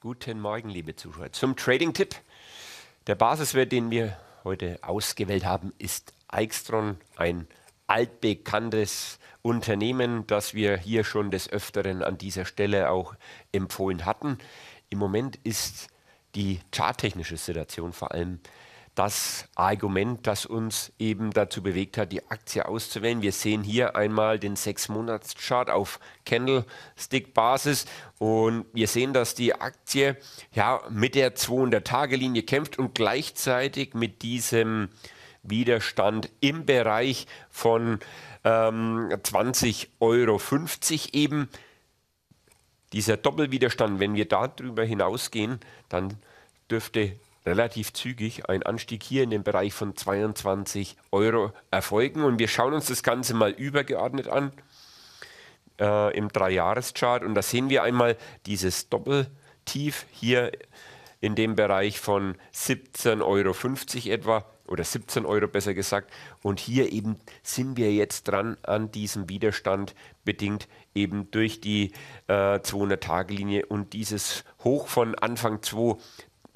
Guten Morgen, liebe Zuschauer. Zum Trading-Tipp. Der Basiswert, den wir heute ausgewählt haben, ist Aixtron, ein altbekanntes Unternehmen, das wir hier schon des Öfteren an dieser Stelle auch empfohlen hatten. Im Moment ist die charttechnische Situation vor allem das Argument, das uns eben dazu bewegt hat, die Aktie auszuwählen. Wir sehen hier einmal den 6-Monats-Chart auf Candlestick-Basis und wir sehen, dass die Aktie ja, mit der 200-Tage-Linie kämpft und gleichzeitig mit diesem Widerstand im Bereich von ähm, 20,50 Euro eben. Dieser Doppelwiderstand, wenn wir darüber hinausgehen, dann dürfte relativ zügig ein Anstieg hier in dem Bereich von 22 Euro erfolgen. Und wir schauen uns das Ganze mal übergeordnet an äh, im Dreijahreschart. Und da sehen wir einmal dieses Doppeltief hier in dem Bereich von 17,50 Euro etwa oder 17 Euro besser gesagt. Und hier eben sind wir jetzt dran an diesem Widerstand, bedingt eben durch die äh, 200-Tage-Linie und dieses Hoch von Anfang 2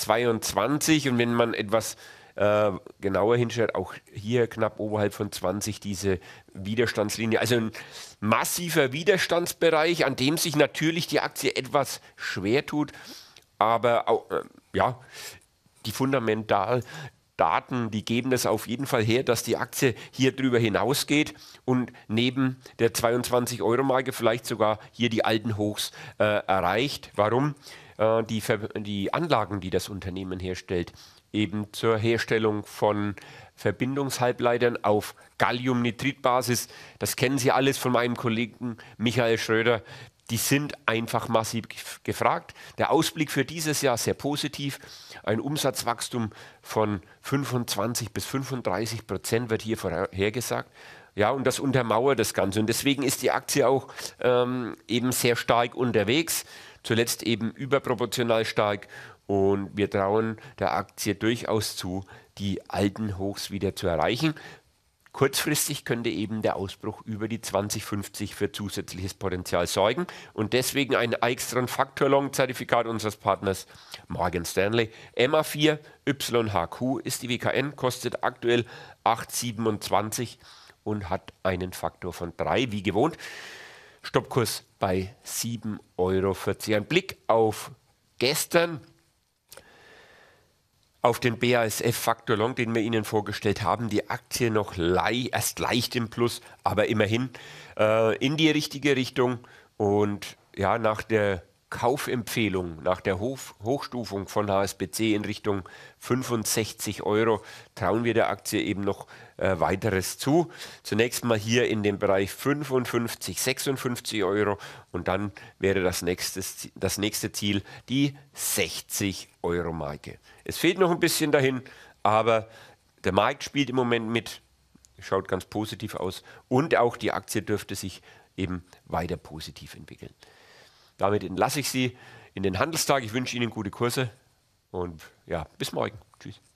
22 und wenn man etwas äh, genauer hinschaut, auch hier knapp oberhalb von 20 diese Widerstandslinie. Also ein massiver Widerstandsbereich, an dem sich natürlich die Aktie etwas schwer tut, aber auch, äh, ja, die Fundamentaldaten, die geben das auf jeden Fall her, dass die Aktie hier drüber hinausgeht und neben der 22-Euro-Marke vielleicht sogar hier die alten Hochs äh, erreicht. Warum? äh, die, die Anlagen, die das Unternehmen herstellt, eben zur Herstellung von Verbindungshalbleitern auf Galliumnitritbasis. Das kennen Sie alles von meinem Kollegen Michael Schröder. Die sind einfach massiv gefragt. Der Ausblick für dieses Jahr sehr positiv. Ein Umsatzwachstum von 25 bis 35 Prozent wird hier vorhergesagt. Ja, und das untermauert das Ganze. Und deswegen ist die Aktie auch ähm, eben sehr stark unterwegs, zuletzt eben überproportional stark. Und wir trauen der Aktie durchaus zu, die alten Hochs wieder zu erreichen. Kurzfristig könnte eben der Ausbruch über die 2050 für zusätzliches Potenzial sorgen und deswegen ein extra Factor Long Zertifikat unseres Partners Morgan Stanley. MA4 YHQ ist die WKN, kostet aktuell 8,27 und hat einen Faktor von 3, wie gewohnt. Stoppkurs bei 7,40 Euro. Ein Blick auf gestern, auf den BASF-Faktor Long, den wir Ihnen vorgestellt haben. Die Aktie noch lei erst leicht im Plus, aber immerhin äh, in die richtige Richtung. Und ja, nach der Kaufempfehlung nach der Hof Hochstufung von HSBC in Richtung 65 Euro trauen wir der Aktie eben noch äh, weiteres zu. Zunächst mal hier in dem Bereich 55, 56 Euro und dann wäre das, nächstes, das nächste Ziel die 60 Euro Marke. Es fehlt noch ein bisschen dahin, aber der Markt spielt im Moment mit, schaut ganz positiv aus und auch die Aktie dürfte sich eben weiter positiv entwickeln. Damit entlasse ich Sie in den Handelstag. Ich wünsche Ihnen gute Kurse und ja, bis morgen. Tschüss.